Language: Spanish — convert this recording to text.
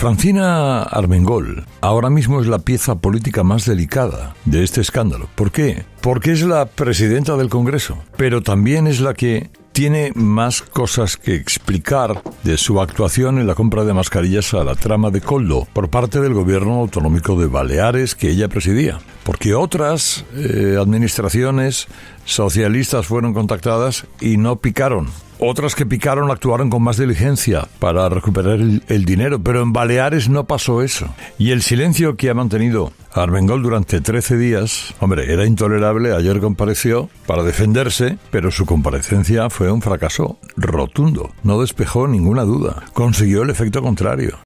Francina Armengol ahora mismo es la pieza política más delicada de este escándalo. ¿Por qué? Porque es la presidenta del Congreso, pero también es la que tiene más cosas que explicar de su actuación en la compra de mascarillas a la trama de Coldo por parte del gobierno autonómico de Baleares que ella presidía. Porque otras eh, administraciones socialistas fueron contactadas y no picaron. Otras que picaron actuaron con más diligencia para recuperar el, dinero, pero en Baleares no pasó eso. Y el silencio que ha mantenido Armengol durante 13 días, hombre, era intolerable, ayer compareció para defenderse, pero su comparecencia fue un fracaso rotundo, no despejó ninguna duda, consiguió el efecto contrario.